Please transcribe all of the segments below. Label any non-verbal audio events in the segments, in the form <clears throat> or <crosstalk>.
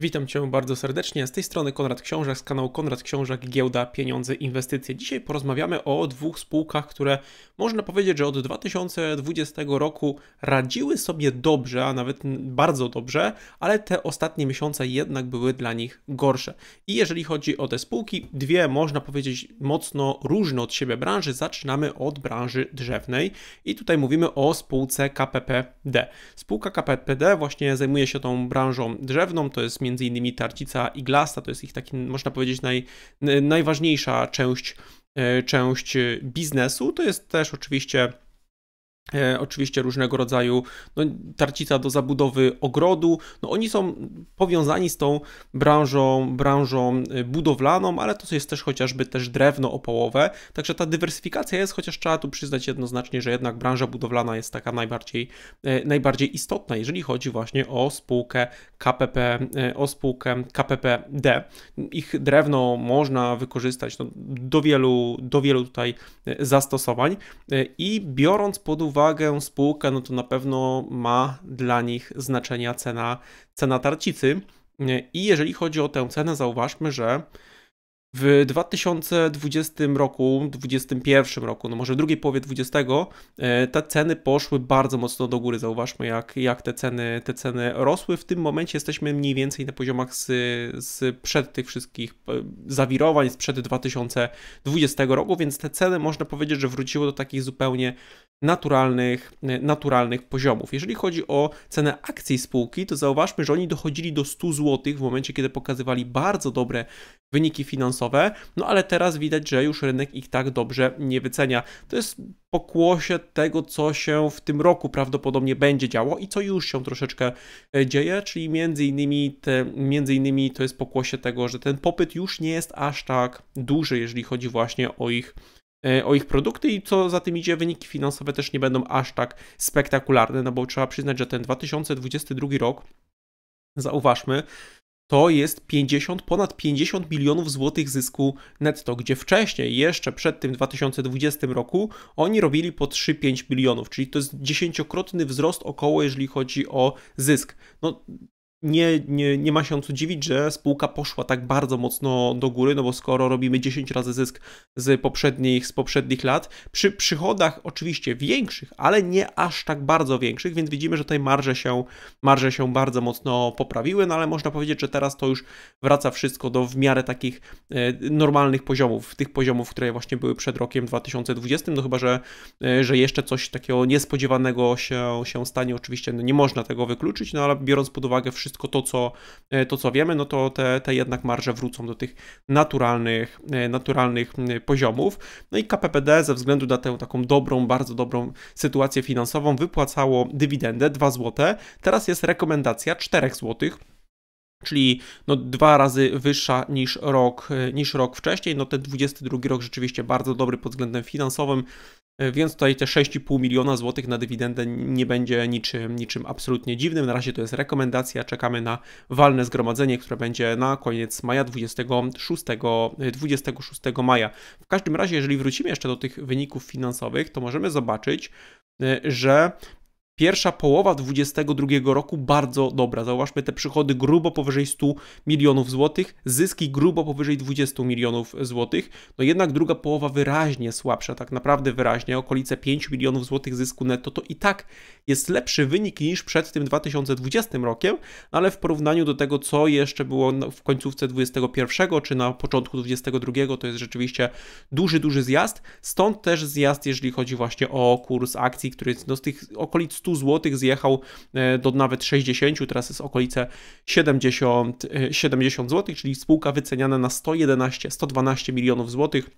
Witam Cię bardzo serdecznie. Z tej strony Konrad Książek z kanału Konrad Książek Giełda Pieniądze Inwestycje. Dzisiaj porozmawiamy o dwóch spółkach, które można powiedzieć, że od 2020 roku radziły sobie dobrze, a nawet bardzo dobrze, ale te ostatnie miesiące jednak były dla nich gorsze. I jeżeli chodzi o te spółki, dwie można powiedzieć mocno różne od siebie branży. Zaczynamy od branży drzewnej i tutaj mówimy o spółce KPPD. Spółka KPPD właśnie zajmuje się tą branżą drzewną, to jest między innymi tarcica iglasta, to jest ich taki, można powiedzieć, naj, najważniejsza część, e, część biznesu. To jest też oczywiście E, oczywiście różnego rodzaju no, tarcica do zabudowy ogrodu. No, oni są powiązani z tą branżą, branżą e, budowlaną, ale to jest też chociażby też drewno opałowe. Także ta dywersyfikacja jest, chociaż trzeba tu przyznać jednoznacznie, że jednak branża budowlana jest taka najbardziej, e, najbardziej istotna, jeżeli chodzi właśnie o spółkę KPP, o spółkę KPPD. Ich drewno można wykorzystać no, do, wielu, do wielu tutaj zastosowań i biorąc pod uwagę uwagę spółkę, no to na pewno ma dla nich znaczenia cena, cena tarcicy. I jeżeli chodzi o tę cenę, zauważmy, że w 2020 roku, 2021 roku, no może w drugiej połowie 2020, e, te ceny poszły bardzo mocno do góry. Zauważmy, jak, jak te, ceny, te ceny rosły. W tym momencie jesteśmy mniej więcej na poziomach z, z przed tych wszystkich e, zawirowań, sprzed 2020 roku, więc te ceny można powiedzieć, że wróciły do takich zupełnie naturalnych, e, naturalnych poziomów. Jeżeli chodzi o cenę akcji spółki, to zauważmy, że oni dochodzili do 100 zł w momencie, kiedy pokazywali bardzo dobre wyniki finansowe no ale teraz widać, że już rynek ich tak dobrze nie wycenia. To jest pokłosie tego, co się w tym roku prawdopodobnie będzie działo i co już się troszeczkę e, dzieje, czyli między innymi, te, między innymi to jest pokłosie tego, że ten popyt już nie jest aż tak duży, jeżeli chodzi właśnie o ich e, o ich produkty i co za tym idzie, wyniki finansowe też nie będą aż tak spektakularne, no bo trzeba przyznać, że ten 2022 rok, zauważmy, to jest 50, ponad 50 milionów złotych zysku netto, gdzie wcześniej, jeszcze przed tym 2020 roku, oni robili po 3-5 milionów, czyli to jest dziesięciokrotny wzrost około, jeżeli chodzi o zysk. No, nie, nie, nie ma się co dziwić, że spółka poszła tak bardzo mocno do góry, no bo skoro robimy 10 razy zysk z poprzednich, z poprzednich lat, przy przychodach oczywiście większych, ale nie aż tak bardzo większych, więc widzimy, że tutaj marże się, marże się bardzo mocno poprawiły, no ale można powiedzieć, że teraz to już wraca wszystko do w miarę takich e, normalnych poziomów, tych poziomów, które właśnie były przed rokiem 2020, no chyba, że, e, że jeszcze coś takiego niespodziewanego się, się stanie, oczywiście no nie można tego wykluczyć, no ale biorąc pod uwagę wszystko, wszystko to, co, e, to, co wiemy, no to te, te jednak marże wrócą do tych naturalnych, e, naturalnych poziomów. No i KPPD ze względu na tę taką dobrą, bardzo dobrą sytuację finansową wypłacało dywidendę 2 zł. Teraz jest rekomendacja 4 zł czyli no dwa razy wyższa niż rok, e, niż rok wcześniej. No ten 22 rok rzeczywiście bardzo dobry pod względem finansowym. E, więc tutaj te 6,5 miliona złotych na dywidendę nie będzie niczym, niczym absolutnie dziwnym. Na razie to jest rekomendacja. Czekamy na walne zgromadzenie, które będzie na koniec maja 26, 26 e, maja. W każdym razie, jeżeli wrócimy jeszcze do tych wyników finansowych, to możemy zobaczyć, e, że Pierwsza połowa 2022 roku bardzo dobra. Zauważmy te przychody grubo powyżej 100 milionów złotych, zyski grubo powyżej 20 milionów złotych. No jednak druga połowa wyraźnie słabsza, tak naprawdę wyraźnie, okolice 5 milionów złotych zysku netto. To i tak jest lepszy wynik niż przed tym 2020 rokiem, no ale w porównaniu do tego, co jeszcze było w końcówce 2021 czy na początku 2022, to jest rzeczywiście duży, duży zjazd. Stąd też zjazd, jeżeli chodzi właśnie o kurs akcji, który jest no z tych okolic 100 100 zł zjechał e, do nawet 60, teraz jest okolice 70, 70 zł, czyli spółka wyceniana na 111, 112 milionów złotych.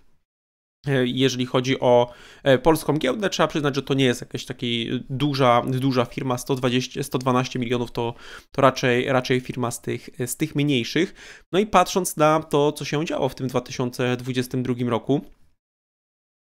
E, jeżeli chodzi o e, polską giełdę, trzeba przyznać, że to nie jest jakaś taka duża, duża firma, 120, 112 milionów to, to raczej, raczej firma z tych, z tych mniejszych. No i patrząc na to, co się działo w tym 2022 roku,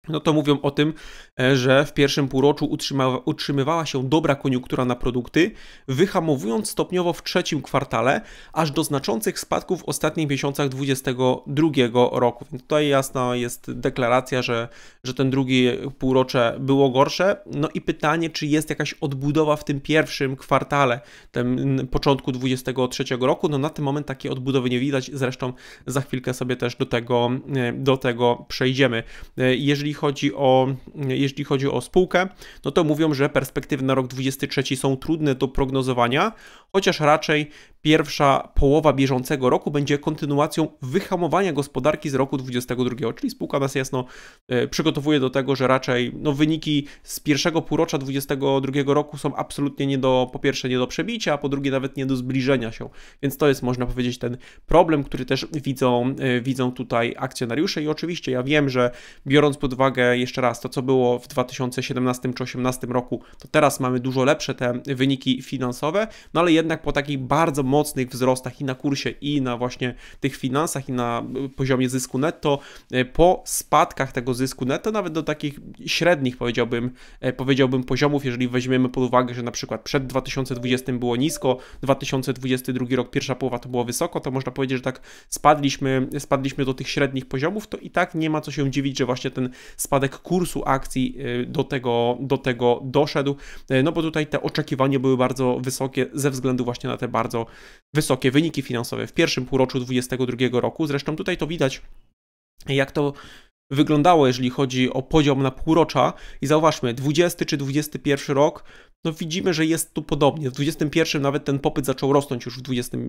no to mówią o tym, e, że w pierwszym półroczu utrzyma, utrzymywała się dobra koniunktura na produkty, wyhamowując stopniowo w trzecim kwartale, aż do znaczących spadków w ostatnich miesiącach 2022 roku. Więc tutaj jasna jest deklaracja, że, że ten drugi półrocze było gorsze. No i pytanie, czy jest jakaś odbudowa w tym pierwszym kwartale, tym początku 2023 roku. No na ten moment takiej odbudowy nie widać, zresztą za chwilkę sobie też do tego, e, do tego przejdziemy. E, jeżeli chodzi o, jeśli chodzi o spółkę, no to mówią, że perspektywy na rok 23 są trudne do prognozowania, chociaż raczej pierwsza połowa bieżącego roku będzie kontynuacją wyhamowania gospodarki z roku 2022, czyli spółka nas jasno e, przygotowuje do tego, że raczej no, wyniki z pierwszego półrocza 2022 roku są absolutnie nie do, po pierwsze nie do przebicia, a po drugie nawet nie do zbliżenia się, więc to jest można powiedzieć ten problem, który też widzą, e, widzą tutaj akcjonariusze i oczywiście ja wiem, że biorąc pod uwagę jeszcze raz to, co było w 2017 czy 2018 roku, to teraz mamy dużo lepsze te wyniki finansowe, no ale jednak po takiej bardzo mocnych wzrostach i na kursie, i na właśnie tych finansach, i na y, poziomie zysku netto, y, po spadkach tego zysku netto, nawet do takich średnich powiedziałbym, y, powiedziałbym poziomów, jeżeli weźmiemy pod uwagę, że na przykład przed 2020 było nisko, 2022 rok, pierwsza połowa to było wysoko, to można powiedzieć, że tak spadliśmy, spadliśmy do tych średnich poziomów, to i tak nie ma co się dziwić, że właśnie ten spadek kursu akcji do tego, do tego doszedł, no bo tutaj te oczekiwania były bardzo wysokie ze względu właśnie na te bardzo wysokie wyniki finansowe w pierwszym półroczu 2022 roku. Zresztą tutaj to widać, jak to wyglądało, jeżeli chodzi o poziom na półrocza. I zauważmy, 20 czy 21 rok no widzimy, że jest tu podobnie. W 21 nawet ten popyt zaczął rosnąć już w, 20, y,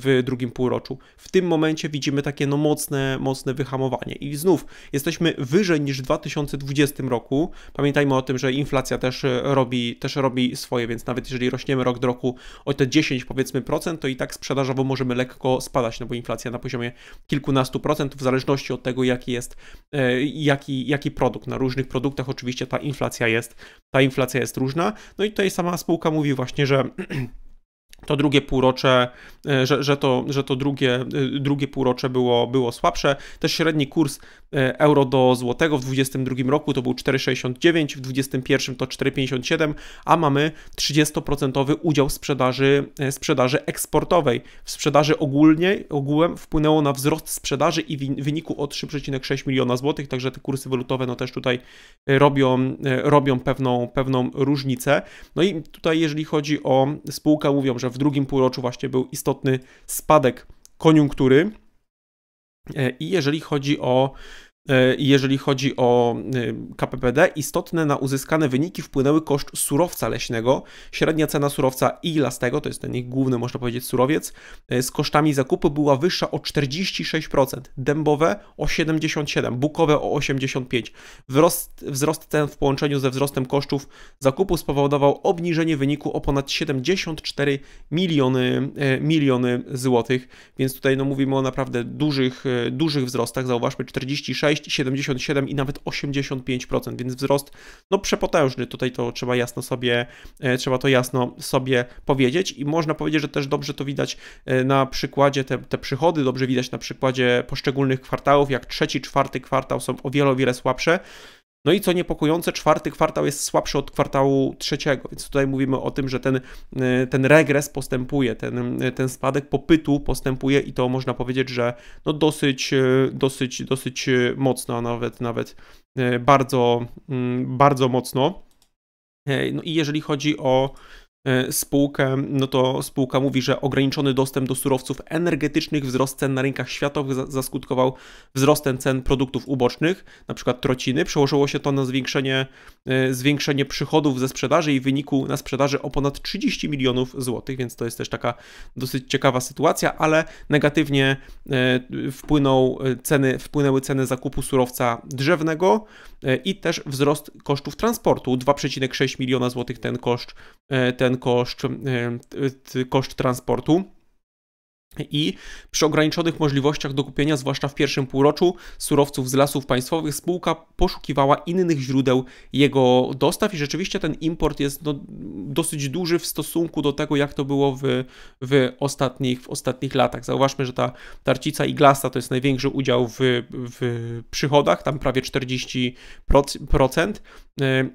w drugim półroczu. W tym momencie widzimy takie no mocne, mocne wyhamowanie. I znów jesteśmy wyżej niż w 2020 roku. Pamiętajmy o tym, że inflacja też y, robi, też robi swoje, więc nawet jeżeli rośniemy rok do roku o te 10 powiedzmy procent, to i tak sprzedażowo możemy lekko spadać, no bo inflacja na poziomie kilkunastu procent, w zależności od tego jaki jest, e, jaki, jaki produkt. Na różnych produktach oczywiście ta inflacja jest, ta inflacja jest różna. No i to Dzisiaj sama spółka mówi właśnie, że <clears throat> to drugie półrocze, e, że, że, to, że to drugie, e, drugie półrocze było, było słabsze. Też średni kurs e, euro do złotego w 2022 roku to był 4,69, w 2021 to 4,57, a mamy 30% udział sprzedaży, sprzedaży eksportowej. W sprzedaży ogólnie, ogółem wpłynęło na wzrost sprzedaży i w wyniku o 3,6 miliona złotych, także te kursy walutowe no też tutaj robią, robią pewną, pewną różnicę. No i tutaj jeżeli chodzi o spółkę, mówią, że w drugim półroczu właśnie był istotny spadek koniunktury. E, I jeżeli chodzi o E, jeżeli chodzi o e, KPPD, istotne na uzyskane wyniki wpłynęły koszt surowca leśnego, średnia cena surowca i lastego, to jest ten ich główny, można powiedzieć, surowiec, e, z kosztami zakupu była wyższa o 46%, dębowe o 77%, bukowe o 85%. Wzrost, wzrost ten w połączeniu ze wzrostem kosztów zakupu spowodował obniżenie wyniku o ponad 74 miliony, miliony złotych, więc tutaj no, mówimy o naprawdę dużych, dużych wzrostach, zauważmy 46 6, 77 i nawet 85%, więc wzrost no przepotężny. Tutaj to trzeba jasno sobie, e, trzeba to jasno sobie powiedzieć i można powiedzieć, że też dobrze to widać e, na przykładzie, te, te przychody dobrze widać na przykładzie poszczególnych kwartałów, jak trzeci, czwarty kwartał są o wiele, o wiele słabsze, no i co niepokojące, czwarty kwartał jest słabszy od kwartału trzeciego, więc tutaj mówimy o tym, że ten, y, ten regres postępuje, ten, y, ten spadek popytu postępuje i to można powiedzieć, że no dosyć, y, dosyć, dosyć mocno, a nawet, nawet bardzo, mm, bardzo mocno. No i jeżeli chodzi o E, spółkę, no to spółka mówi, że ograniczony dostęp do surowców energetycznych, wzrost cen na rynkach światowych zaskutkował wzrostem cen produktów ubocznych, np. trociny. Przełożyło się to na zwiększenie, e, zwiększenie przychodów ze sprzedaży i wyniku na sprzedaży o ponad 30 milionów złotych, więc to jest też taka dosyć ciekawa sytuacja, ale negatywnie e, wpłynął ceny, wpłynęły ceny zakupu surowca drzewnego, E, i też wzrost kosztów transportu. 2,6 miliona złotych ten koszt, e, ten koszt, e, koszt transportu. I przy ograniczonych możliwościach do kupienia, zwłaszcza w pierwszym półroczu, surowców z lasów państwowych, spółka poszukiwała innych źródeł jego dostaw i rzeczywiście ten import jest no, dosyć duży w stosunku do tego, jak to było w, w, ostatnich, w ostatnich latach. Zauważmy, że ta tarcica i to jest największy udział w, w przychodach, tam prawie 40%,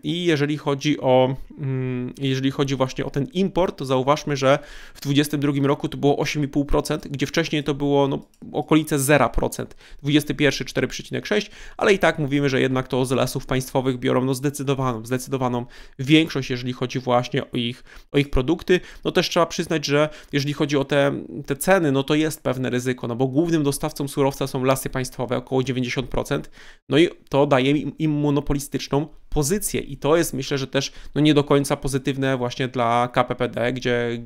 i jeżeli chodzi o, mm, jeżeli chodzi właśnie o ten import, to zauważmy, że w 2022 roku to było 8,5%, gdzie wcześniej to było no, okolice 0%, 21 4,6%, ale i tak mówimy, że jednak to z lasów państwowych biorą no, zdecydowaną, zdecydowaną większość, jeżeli chodzi właśnie o ich, o ich produkty. No też trzeba przyznać, że jeżeli chodzi o te, te ceny, no to jest pewne ryzyko, no bo głównym dostawcą surowca są lasy państwowe, około 90%, no i to daje im, im monopolistyczną pozycję i to jest myślę, że też no nie do końca pozytywne właśnie dla KPPD, gdzie,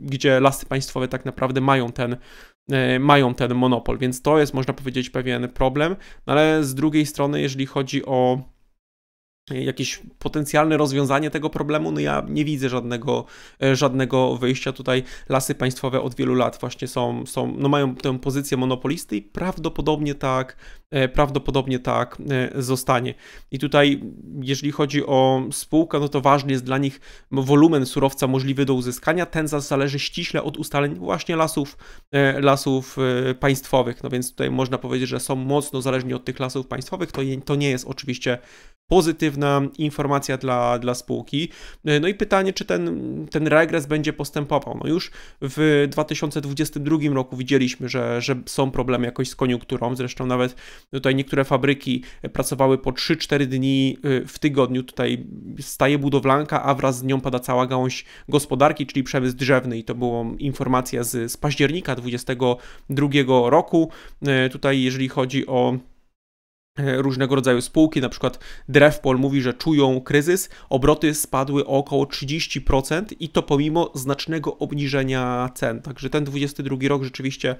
gdzie lasy państwowe tak naprawdę mają ten, e, mają ten monopol, więc to jest można powiedzieć pewien problem, no ale z drugiej strony jeżeli chodzi o jakieś potencjalne rozwiązanie tego problemu, no ja nie widzę żadnego, e, żadnego wyjścia. Tutaj lasy państwowe od wielu lat właśnie są, są no mają tę pozycję monopolisty i prawdopodobnie tak, e, prawdopodobnie tak e, zostanie. I tutaj, jeżeli chodzi o spółkę, no to ważny jest dla nich wolumen surowca możliwy do uzyskania. Ten zależy ściśle od ustaleń właśnie lasów, lasów państwowych. No więc tutaj można powiedzieć, że są mocno zależni od tych lasów państwowych. To, to nie jest oczywiście pozytywne pozytywna informacja dla, dla spółki. E, no i pytanie, czy ten, ten regres będzie postępował. No już w 2022 roku widzieliśmy, że, że są problemy jakoś z koniunkturą, zresztą nawet tutaj niektóre fabryki pracowały po 3-4 dni e, w tygodniu, tutaj staje budowlanka, a wraz z nią pada cała gałąź gospodarki, czyli przemysł drzewny i to była informacja z, z października 2022 roku. E, tutaj jeżeli chodzi o E, różnego rodzaju spółki, na przykład Drewpol mówi, że czują kryzys, obroty spadły o około 30% i to pomimo znacznego obniżenia cen. Także ten 22 rok rzeczywiście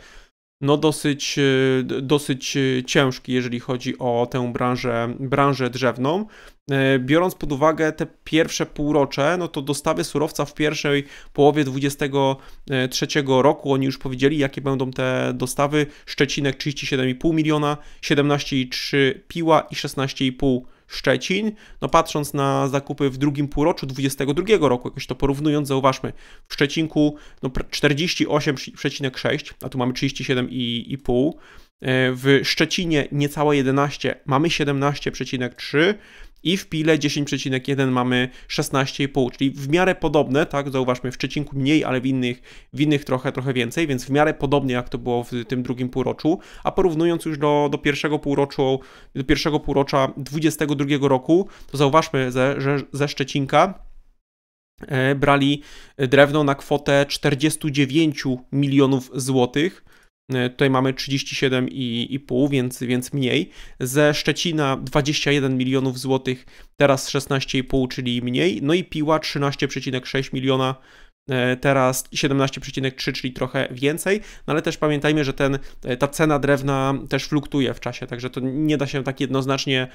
no dosyć, e, dosyć e, ciężki, jeżeli chodzi o tę branżę, branżę drzewną. E, biorąc pod uwagę te pierwsze półrocze, no to dostawy surowca w pierwszej połowie 2023 roku, oni już powiedzieli, jakie będą te dostawy. Szczecinek 37,5 miliona, 17,3 piła i 16,5 Szczecin. No patrząc na zakupy w drugim półroczu 2022 roku, jakoś to porównując, zauważmy, w Szczecinku no 48,6, a tu mamy 37,5. E, w Szczecinie niecałe 11, mamy 17,3, i w Pile 10,1 mamy 16,5, czyli w miarę podobne, tak, zauważmy, w Szczecinku mniej, ale w innych, w innych trochę, trochę więcej, więc w miarę podobnie jak to było w tym drugim półroczu, a porównując już do, do pierwszego półroczu, do pierwszego półrocza 22 roku, to zauważmy, ze, że ze Szczecinka e, brali drewno na kwotę 49 milionów złotych, E, tutaj mamy 37,5, więc, więc mniej. Ze Szczecina 21 milionów złotych, teraz 16,5, czyli mniej. No i Piła 13,6 miliona e, teraz 17,3, czyli trochę więcej, no ale też pamiętajmy, że ten, e, ta cena drewna też fluktuje w czasie, także to nie da się tak jednoznacznie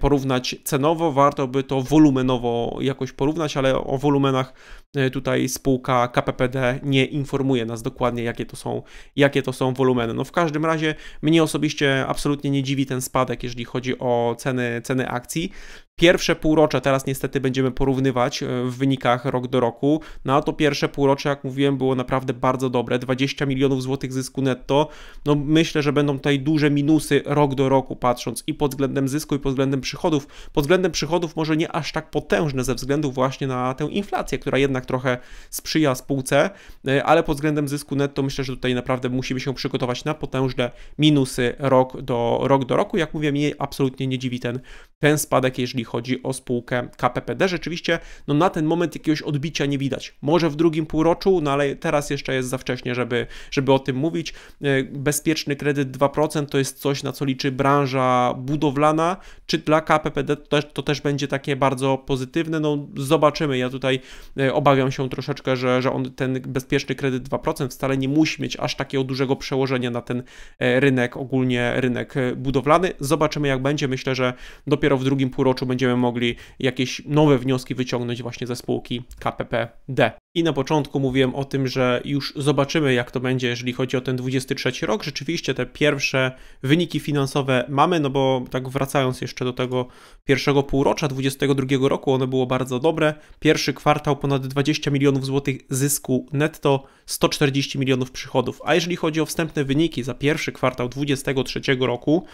porównać cenowo, warto by to wolumenowo jakoś porównać, ale o wolumenach E, tutaj spółka KPPD nie informuje nas dokładnie, jakie to są, jakie to są wolumeny. No w każdym razie mnie osobiście absolutnie nie dziwi ten spadek, jeżeli chodzi o ceny, ceny akcji. Pierwsze półrocze teraz niestety będziemy porównywać e, w wynikach rok do roku. No a to pierwsze półrocze, jak mówiłem, było naprawdę bardzo dobre. 20 milionów złotych zysku netto. No myślę, że będą tutaj duże minusy rok do roku patrząc i pod względem zysku i pod względem przychodów. Pod względem przychodów może nie aż tak potężne ze względu właśnie na tę inflację, która jednak jednak trochę sprzyja spółce, e, ale pod względem zysku netto myślę, że tutaj naprawdę musimy się przygotować na potężne minusy rok do, rok do roku. Jak mówię, mnie absolutnie nie dziwi ten, ten spadek, jeżeli chodzi o spółkę KPPD. Rzeczywiście no na ten moment jakiegoś odbicia nie widać. Może w drugim półroczu, no ale teraz jeszcze jest za wcześnie, żeby, żeby o tym mówić. E, bezpieczny kredyt 2% to jest coś, na co liczy branża budowlana, czy dla KPPD to też, to też będzie takie bardzo pozytywne. No zobaczymy. Ja tutaj e, obawiam obawiam się troszeczkę, że, że on ten bezpieczny kredyt 2% wcale nie musi mieć aż takiego dużego przełożenia na ten e, rynek, ogólnie rynek e, budowlany. Zobaczymy jak będzie. Myślę, że dopiero w drugim półroczu będziemy mogli jakieś nowe wnioski wyciągnąć właśnie ze spółki KPPD. I na początku mówiłem o tym, że już zobaczymy, jak to będzie, jeżeli chodzi o ten 23 rok. Rzeczywiście te pierwsze wyniki finansowe mamy, no bo tak wracając jeszcze do tego pierwszego półrocza 22 roku, ono było bardzo dobre. Pierwszy kwartał ponad 20 20 milionów złotych zysku netto, 140 milionów przychodów. A jeżeli chodzi o wstępne wyniki za pierwszy kwartał 2023 roku,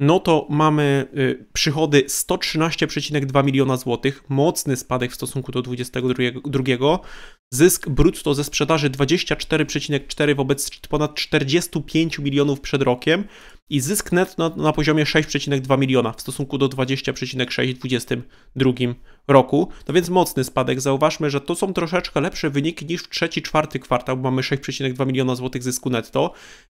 no to mamy y, przychody 113,2 miliona złotych, mocny spadek w stosunku do 2022. Zysk brutto ze sprzedaży 24,4 wobec ponad 45 milionów przed rokiem i zysk netto na, na poziomie 6,2 miliona w stosunku do 20,6 w 2022 roku, no więc mocny spadek. Zauważmy, że to są troszeczkę lepsze wyniki niż w trzeci, czwarty kwartał, mamy 6,2 miliona złotych zysku netto.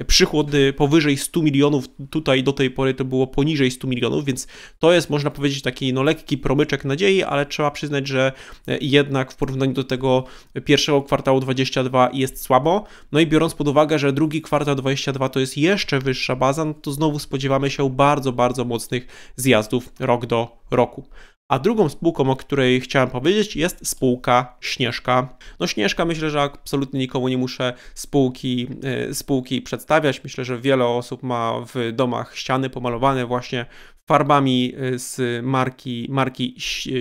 Przychody powyżej 100 milionów, tutaj do tej pory to było poniżej 100 milionów, więc to jest, można powiedzieć, taki no, lekki promyczek nadziei, ale trzeba przyznać, że e, jednak w porównaniu do tego pierwszego kwartału 22 jest słabo. No i biorąc pod uwagę, że drugi kwartał 22 to jest jeszcze wyższa baza, no to znowu spodziewamy się bardzo, bardzo mocnych zjazdów rok do roku. A drugą spółką, o której chciałem powiedzieć, jest spółka Śnieżka. No Śnieżka myślę, że absolutnie nikomu nie muszę spółki, y, spółki przedstawiać. Myślę, że wiele osób ma w domach ściany pomalowane właśnie farbami y, z marki, marki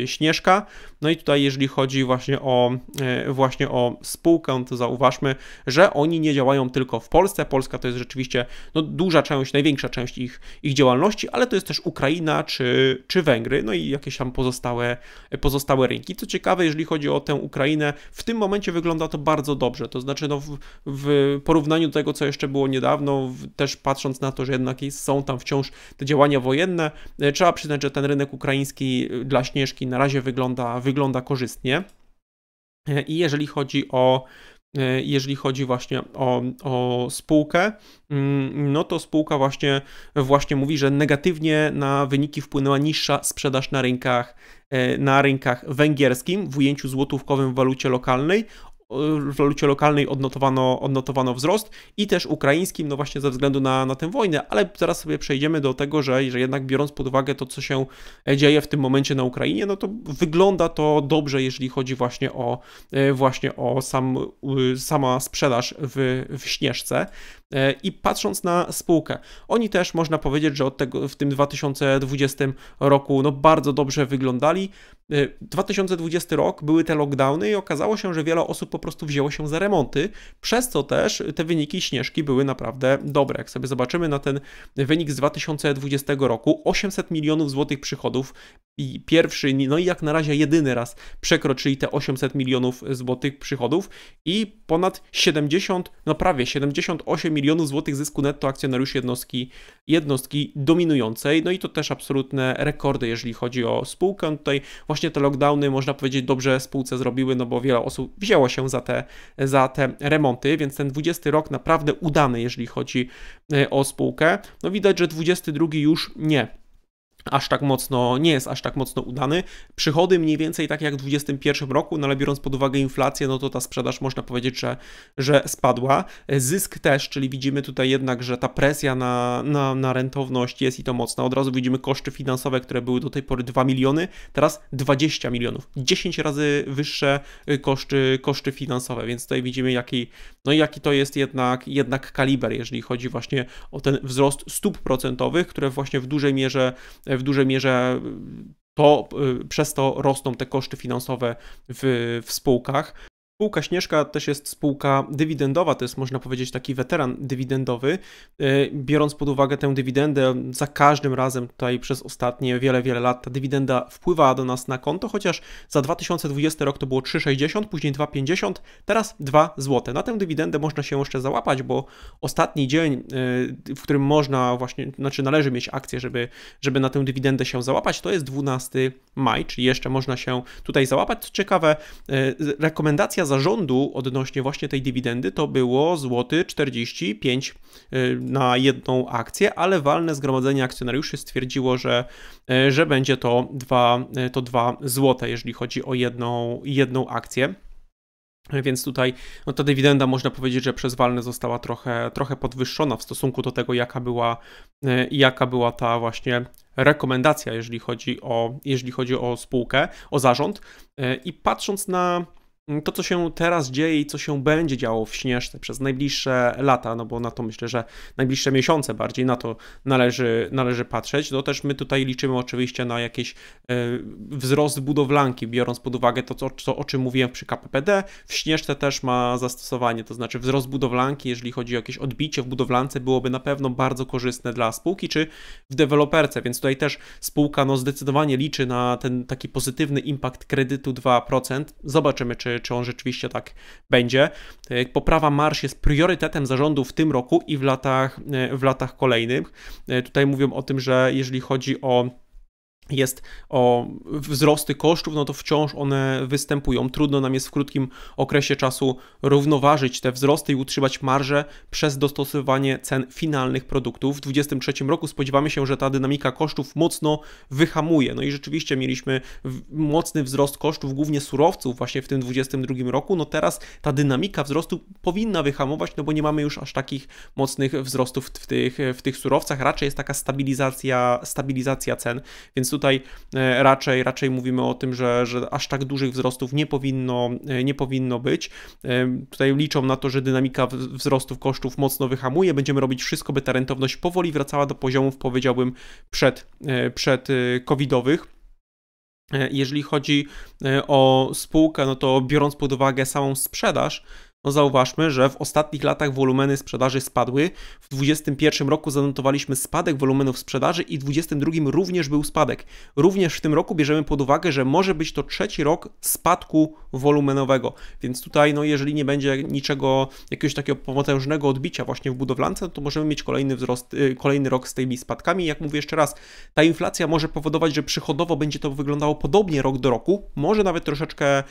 Śnieżka. No i tutaj jeżeli chodzi właśnie o, y, właśnie o spółkę, no to zauważmy, że oni nie działają tylko w Polsce. Polska to jest rzeczywiście no, duża część, największa część ich, ich działalności, ale to jest też Ukraina czy, czy Węgry, no i jakieś tam pozostałe, pozostałe rynki. Co ciekawe, jeżeli chodzi o tę Ukrainę, w tym momencie wygląda to bardzo dobrze, to znaczy no, w, w porównaniu do tego, co jeszcze było niedawno, w, też patrząc na to, że jednak są tam wciąż te działania wojenne, E, trzeba przyznać, że ten rynek ukraiński e, dla Śnieżki na razie wygląda, wygląda korzystnie. E, I jeżeli chodzi o jeżeli chodzi właśnie o, o, spółkę, mm, no to spółka właśnie, właśnie mówi, że negatywnie na wyniki wpłynęła niższa sprzedaż na rynkach, na rynkach węgierskim w ujęciu złotówkowym w walucie lokalnej w walucie lokalnej odnotowano, odnotowano wzrost i też ukraińskim, no właśnie ze względu na, na tę wojnę, ale zaraz sobie przejdziemy do tego, że, że jednak biorąc pod uwagę to, co się dzieje w tym momencie na Ukrainie, no to wygląda to dobrze, jeżeli chodzi właśnie o, e, właśnie o sam, sama sprzedaż w, w Śnieżce. E, I patrząc na spółkę, oni też można powiedzieć, że od tego w tym 2020 roku no bardzo dobrze wyglądali. 2020 e, rok były te lockdowny i okazało się, że wiele osób po prostu wzięło się za remonty, przez co też te wyniki śnieżki były naprawdę dobre. Jak sobie zobaczymy na ten wynik z 2020 roku, 800 milionów złotych przychodów i pierwszy, no i jak na razie jedyny raz przekroczyli te 800 milionów złotych przychodów i ponad 70, no prawie 78 milionów złotych zysku netto akcjonariuszy jednostki, jednostki dominującej. No i to też absolutne rekordy, jeżeli chodzi o spółkę. tutaj właśnie te lockdowny, można powiedzieć, dobrze spółce zrobiły, no bo wiele osób wzięło się za te, za te remonty, więc ten 20 rok naprawdę udany, jeżeli chodzi e, o spółkę. No widać, że 22 już nie aż tak mocno, nie jest aż tak mocno udany. Przychody mniej więcej tak jak w 2021 roku, no ale biorąc pod uwagę inflację, no to ta sprzedaż można powiedzieć, że, że spadła. Zysk też, czyli widzimy tutaj jednak, że ta presja na, na, na rentowność jest i to mocna. Od razu widzimy koszty finansowe, które były do tej pory 2 miliony, teraz 20 milionów. 10 razy wyższe y, koszty, koszty finansowe, więc tutaj widzimy jaki, no jaki to jest jednak, jednak kaliber, jeżeli chodzi właśnie o ten wzrost stóp procentowych, które właśnie w dużej mierze w dużej mierze y, to y, przez to rosną te koszty finansowe w, w spółkach. Spółka Śnieżka też jest spółka dywidendowa, to jest można powiedzieć taki weteran dywidendowy. E, biorąc pod uwagę tę dywidendę, za każdym razem tutaj przez ostatnie wiele, wiele lat ta dywidenda wpływała do nas na konto, chociaż za 2020 rok to było 3,60, później 2,50, teraz 2 zł. Na tę dywidendę można się jeszcze załapać, bo ostatni dzień, e, w którym można właśnie, znaczy należy mieć akcję, żeby, żeby na tę dywidendę się załapać, to jest 12 maj, czyli jeszcze można się tutaj załapać. Co ciekawe, e, rekomendacja zarządu odnośnie właśnie tej dywidendy to było złoty 45 y, na jedną akcję, ale walne zgromadzenie akcjonariuszy stwierdziło, że, y, że będzie to 2, y, to złote, jeżeli chodzi o jedną, jedną akcję. Więc tutaj no, ta dywidenda można powiedzieć, że przez walne została trochę, trochę podwyższona w stosunku do tego, jaka była, jaka była ta właśnie rekomendacja, jeżeli chodzi, o, jeżeli chodzi o spółkę, o zarząd. I patrząc na Mm, to, co się teraz dzieje i co się będzie działo w Śnieżce przez najbliższe lata, no bo na to myślę, że najbliższe miesiące bardziej na to należy, należy patrzeć, no też my tutaj liczymy oczywiście na jakiś e, wzrost budowlanki, biorąc pod uwagę to, co, co, o czym mówiłem przy KPPD. W Śnieżce też ma zastosowanie, to znaczy wzrost budowlanki, jeżeli chodzi o jakieś odbicie w budowlance, byłoby na pewno bardzo korzystne dla spółki czy w deweloperce, więc tutaj też spółka no, zdecydowanie liczy na ten taki pozytywny impact kredytu 2%. Zobaczymy, czy czy, on rzeczywiście tak będzie. E, poprawa marsz jest priorytetem zarządu w tym roku i w latach, e, w latach kolejnych. E, tutaj mówią o tym, że jeżeli chodzi o jest o wzrosty kosztów, no to wciąż one występują. Trudno nam jest w krótkim okresie czasu równoważyć te wzrosty i utrzymać marże przez dostosowanie cen finalnych produktów. W 2023 roku spodziewamy się, że ta dynamika kosztów mocno wyhamuje. No i rzeczywiście mieliśmy mocny wzrost kosztów, głównie surowców właśnie w tym 2022 roku. No teraz ta dynamika wzrostu powinna wyhamować, no bo nie mamy już aż takich mocnych wzrostów w tych, w tych surowcach. Raczej jest taka stabilizacja, stabilizacja cen, więc tutaj e, raczej, raczej mówimy o tym, że, że aż tak dużych wzrostów nie powinno, e, nie powinno być. E, tutaj liczą na to, że dynamika wzrostów kosztów mocno wyhamuje. Będziemy robić wszystko, by ta rentowność powoli wracała do poziomów, powiedziałbym, przed, przed covidowych. Jeżeli chodzi o spółkę, no to biorąc pod uwagę samą sprzedaż, no zauważmy, że w ostatnich latach wolumeny sprzedaży spadły. W 2021 roku zanotowaliśmy spadek wolumenów sprzedaży i w 2022 również był spadek. Również w tym roku bierzemy pod uwagę, że może być to trzeci rok spadku wolumenowego, więc tutaj no jeżeli nie będzie niczego, jakiegoś takiego potężnego odbicia właśnie w budowlance, no to możemy mieć kolejny wzrost, y, kolejny rok z tymi spadkami. Jak mówię jeszcze raz, ta inflacja może powodować, że przychodowo będzie to wyglądało podobnie rok do roku, może nawet troszeczkę, y,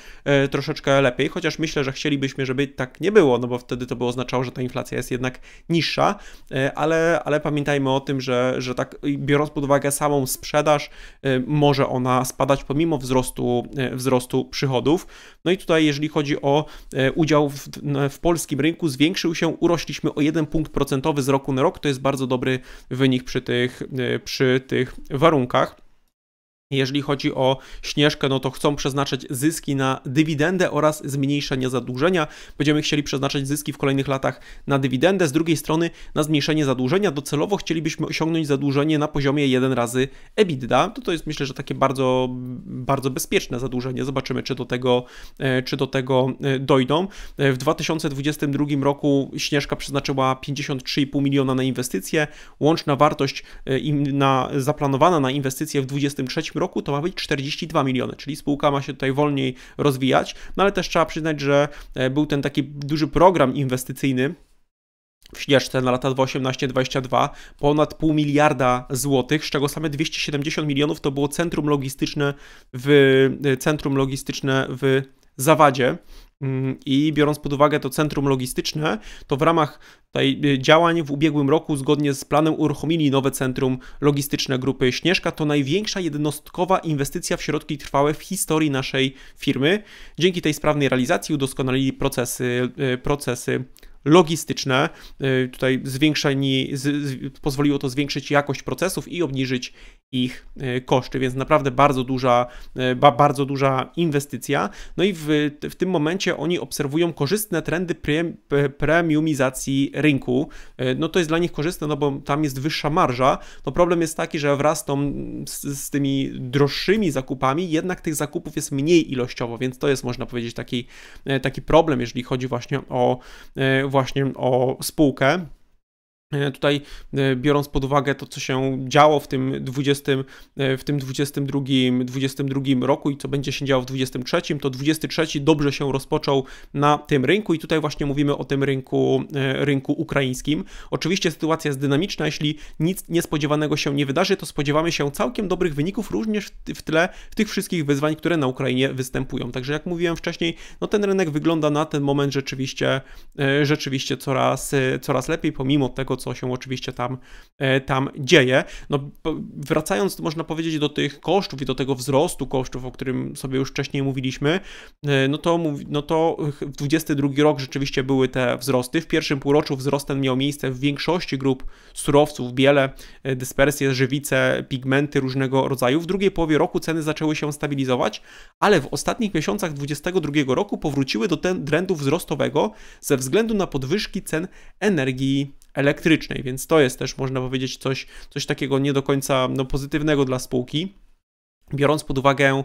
troszeczkę lepiej, chociaż myślę, że chcielibyśmy, żeby ta tak nie było, no bo wtedy to by oznaczało, że ta inflacja jest jednak niższa, e, ale, ale pamiętajmy o tym, że, że tak biorąc pod uwagę samą sprzedaż, e, może ona spadać pomimo wzrostu, e, wzrostu przychodów. No i tutaj, jeżeli chodzi o udział w, w polskim rynku, zwiększył się, urośliśmy o 1 punkt procentowy z roku na rok, to jest bardzo dobry wynik przy tych, przy tych warunkach. Jeżeli chodzi o Śnieżkę, no to chcą przeznaczyć zyski na dywidendę oraz zmniejszenie zadłużenia. Będziemy chcieli przeznaczać zyski w kolejnych latach na dywidendę, z drugiej strony na zmniejszenie zadłużenia. Docelowo chcielibyśmy osiągnąć zadłużenie na poziomie 1 razy EBITDA. To, to jest myślę, że takie bardzo, bardzo bezpieczne zadłużenie. Zobaczymy, czy do, tego, e, czy do tego e, dojdą. E, w 2022 roku Śnieżka przeznaczyła 53,5 miliona na inwestycje. Łączna wartość na, zaplanowana na inwestycje w 2023 roku to ma być 42 miliony, czyli spółka ma się tutaj wolniej rozwijać, no ale też trzeba przyznać, że e, był ten taki duży program inwestycyjny, w ścieżce na lata 2018-2022 ponad pół miliarda złotych, z czego same 270 milionów to było centrum logistyczne w e, centrum logistyczne w Zawadzie. Mm, I biorąc pod uwagę to centrum logistyczne, to w ramach tej e, działań w ubiegłym roku zgodnie z planem uruchomili nowe centrum logistyczne grupy Śnieżka. To największa jednostkowa inwestycja w środki trwałe w historii naszej firmy. Dzięki tej sprawnej realizacji udoskonalili procesy, e, procesy logistyczne. E, tutaj zwiększeni, z, z, pozwoliło to zwiększyć jakość procesów i obniżyć ich e, koszty, więc naprawdę bardzo duża, e, bardzo duża inwestycja. No i w, w tym momencie oni obserwują korzystne trendy premiumizacji rynku. E, no to jest dla nich korzystne, no bo tam jest wyższa marża. No problem jest taki, że wraz tą, z, z tymi droższymi zakupami jednak tych zakupów jest mniej ilościowo, więc to jest można powiedzieć taki, taki problem, jeżeli chodzi właśnie o, właśnie o spółkę. E, tutaj e, biorąc pod uwagę to, co się działo w tym, 20, e, w tym 22, 22 roku i co będzie się działo w 23, to 23 dobrze się rozpoczął na tym rynku i tutaj właśnie mówimy o tym rynku, rynku ukraińskim. Oczywiście sytuacja jest dynamiczna, jeśli nic niespodziewanego się nie wydarzy, to spodziewamy się całkiem dobrych wyników również w tle tych wszystkich wyzwań, które na Ukrainie występują. Także jak mówiłem wcześniej, no ten rynek wygląda na ten moment rzeczywiście, rzeczywiście coraz, coraz lepiej, pomimo tego, co się oczywiście tam, e, tam dzieje. No, wracając, można powiedzieć, do tych kosztów i do tego wzrostu kosztów, o którym sobie już wcześniej mówiliśmy, e, no to, no to w 22 rok rzeczywiście były te wzrosty. W pierwszym półroczu wzrost ten miał miejsce w większości grup surowców, biele, e, dyspersje, żywice, pigmenty różnego rodzaju. W drugiej połowie roku ceny zaczęły się stabilizować, ale w ostatnich miesiącach 2022 roku powróciły do trendu wzrostowego ze względu na podwyżki cen energii elektrycznej, więc to jest też, można powiedzieć, coś, coś takiego nie do końca no, pozytywnego dla spółki biorąc pod uwagę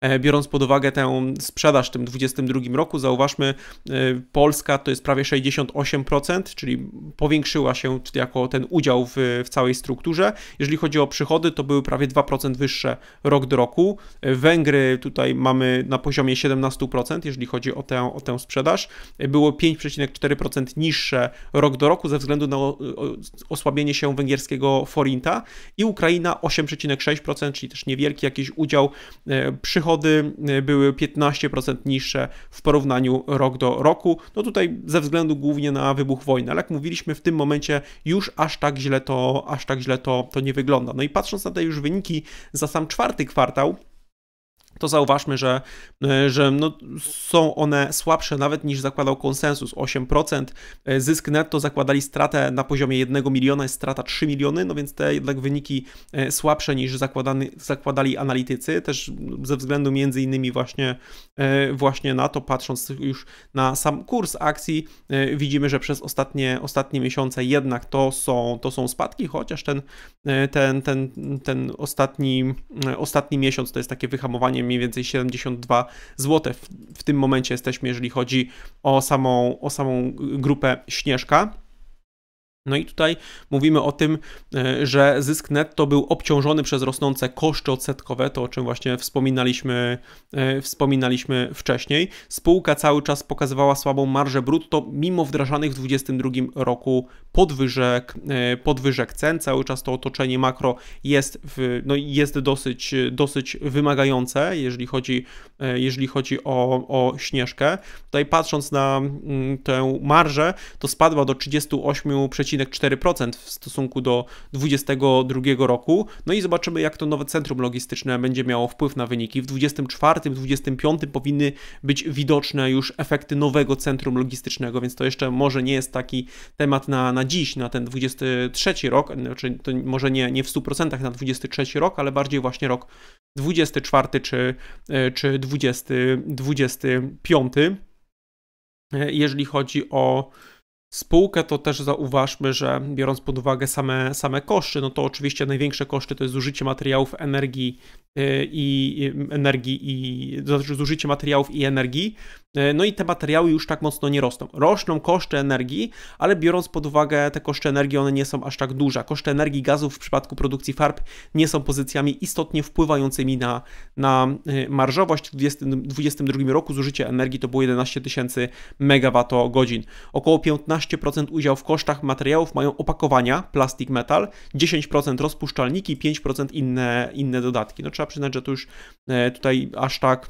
E, biorąc pod uwagę tę sprzedaż w tym 2022 roku, zauważmy, e, Polska to jest prawie 68%, czyli powiększyła się jako ten udział w, w całej strukturze. Jeżeli chodzi o przychody, to były prawie 2% wyższe rok do roku. E, Węgry tutaj mamy na poziomie 17%, jeżeli chodzi o tę, o tę sprzedaż. Było 5,4% niższe rok do roku ze względu na osłabienie się węgierskiego forinta i Ukraina 8,6%, czyli też niewielki jakiś udział przychodów przychody y, były 15% niższe w porównaniu rok do roku. No tutaj ze względu głównie na wybuch wojny, ale jak mówiliśmy w tym momencie już aż tak źle to, aż tak źle to, to nie wygląda. No i patrząc na te już wyniki za sam czwarty kwartał, to zauważmy, że, e, że no, są one słabsze nawet niż zakładał konsensus. 8% e, zysk netto zakładali stratę na poziomie 1 miliona, jest strata 3 miliony, no więc te jednak wyniki e, słabsze niż zakładany, zakładali analitycy, też ze względu między innymi właśnie, właśnie na to, patrząc już na sam kurs akcji, widzimy, że przez ostatnie, ostatnie miesiące jednak to są, to są spadki, chociaż ten, ten, ten, ten ostatni, ostatni miesiąc to jest takie wyhamowanie mniej więcej 72 zł. W, w tym momencie jesteśmy, jeżeli chodzi o samą, o samą y, grupę Śnieżka. No i tutaj mówimy o tym, e, że zysk netto był obciążony przez rosnące koszty odsetkowe, to o czym właśnie wspominaliśmy, e, wspominaliśmy wcześniej. Spółka cały czas pokazywała słabą marżę brutto, mimo wdrażanych w 2022 roku podwyżek, e, podwyżek cen. Cały czas to otoczenie makro jest, w, no jest dosyć, dosyć wymagające, jeżeli chodzi, jeżeli chodzi o, o śnieżkę. Tutaj patrząc na mm, tę marżę, to spadła do 38,5 3,4% w stosunku do 2022 roku. No i zobaczymy, jak to nowe centrum logistyczne będzie miało wpływ na wyniki. W 2024-2025 powinny być widoczne już efekty nowego centrum logistycznego, więc to jeszcze może nie jest taki temat na, na dziś, na ten 23 rok, znaczy to może nie, nie w 100% na 23 rok, ale bardziej właśnie rok 24 czy, e, czy 20, 25, e, jeżeli chodzi o spółkę, to też zauważmy, że biorąc pod uwagę same, same koszty, no to oczywiście największe koszty to jest zużycie materiałów energii y, i energii i znaczy zużycie materiałów i energii. Y, no i te materiały już tak mocno nie rosną. Rosną koszty energii, ale biorąc pod uwagę te koszty energii, one nie są aż tak duże. Koszty energii gazów w przypadku produkcji farb nie są pozycjami istotnie wpływającymi na, na y, marżowość. W 2022 roku zużycie energii to było 11 tysięcy megawattogodzin. Około 15 15% udział w kosztach materiałów mają opakowania, plastik, metal, 10% rozpuszczalniki, 5% inne, inne dodatki. No trzeba przyznać, że to już e, tutaj aż tak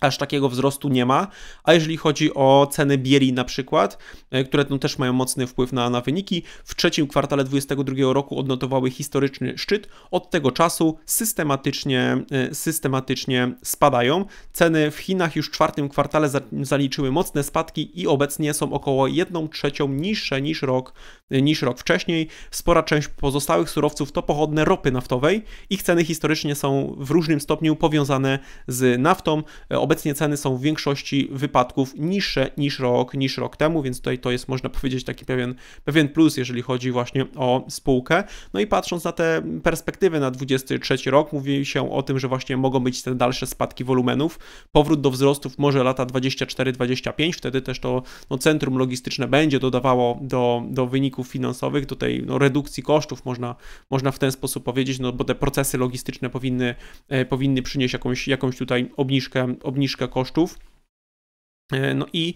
aż takiego wzrostu nie ma. A jeżeli chodzi o ceny bieli na przykład, e, które no też mają mocny wpływ na, na wyniki, w trzecim kwartale 2022 roku odnotowały historyczny szczyt. Od tego czasu systematycznie, e, systematycznie spadają. Ceny w Chinach już w czwartym kwartale zaliczyły mocne spadki i obecnie są około 1 trzecią niższe niż rok niż rok wcześniej. Spora część pozostałych surowców to pochodne ropy naftowej. Ich ceny historycznie są w różnym stopniu powiązane z naftą. Obecnie ceny są w większości wypadków niższe niż rok, niż rok temu, więc tutaj to jest można powiedzieć taki pewien, pewien plus, jeżeli chodzi właśnie o spółkę. No i patrząc na te perspektywy na 23 rok, mówi się o tym, że właśnie mogą być te dalsze spadki wolumenów. Powrót do wzrostów może lata 24-25, wtedy też to no, centrum logistyczne będzie dodawało do, do wyników finansowych, tutaj no, redukcji kosztów można, można w ten sposób powiedzieć, no bo te procesy logistyczne powinny, e, powinny przynieść jakąś, jakąś tutaj obniżkę, obniżkę kosztów. E, no i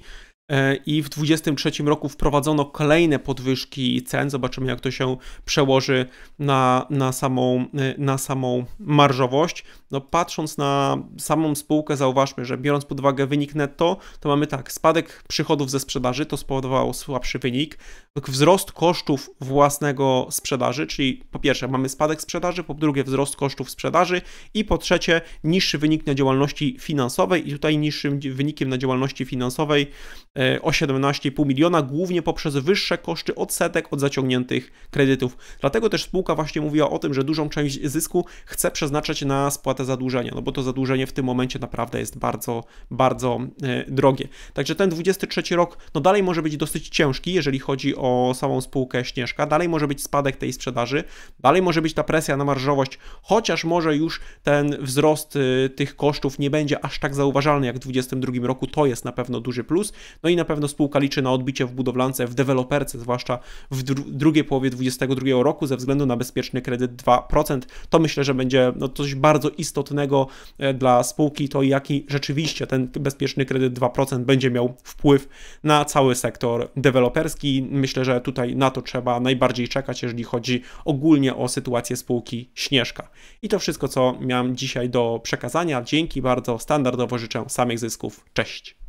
e, i w 2023 roku wprowadzono kolejne podwyżki cen. Zobaczymy, jak to się przełoży na, na, samą, na samą marżowość no patrząc na samą spółkę, zauważmy, że biorąc pod uwagę wynik netto, to mamy tak, spadek przychodów ze sprzedaży, to spowodowało słabszy wynik, wzrost kosztów własnego sprzedaży, czyli po pierwsze mamy spadek sprzedaży, po drugie wzrost kosztów sprzedaży i po trzecie niższy wynik na działalności finansowej i tutaj niższym wynikiem na działalności finansowej e, o 17,5 miliona, głównie poprzez wyższe koszty odsetek od zaciągniętych kredytów. Dlatego też spółka właśnie mówiła o tym, że dużą część zysku chce przeznaczać na spłatę spłatę zadłużenia, no bo to zadłużenie w tym momencie naprawdę jest bardzo, bardzo e, drogie. Także ten 23 rok, no dalej może być dosyć ciężki, jeżeli chodzi o samą spółkę Śnieżka, dalej może być spadek tej sprzedaży, dalej może być ta presja na marżowość, chociaż może już ten wzrost e, tych kosztów nie będzie aż tak zauważalny jak w 2022 roku, to jest na pewno duży plus, no i na pewno spółka liczy na odbicie w budowlance, w deweloperce, zwłaszcza w dru drugiej połowie 2022 roku ze względu na bezpieczny kredyt 2%. To myślę, że będzie no, coś bardzo istotnego istotnego e, dla spółki to jaki rzeczywiście ten bezpieczny kredyt 2% będzie miał wpływ na cały sektor deweloperski. Myślę, że tutaj na to trzeba najbardziej czekać, jeżeli chodzi ogólnie o sytuację spółki Śnieżka. I to wszystko, co miałem dzisiaj do przekazania. Dzięki bardzo, standardowo życzę samych zysków. Cześć!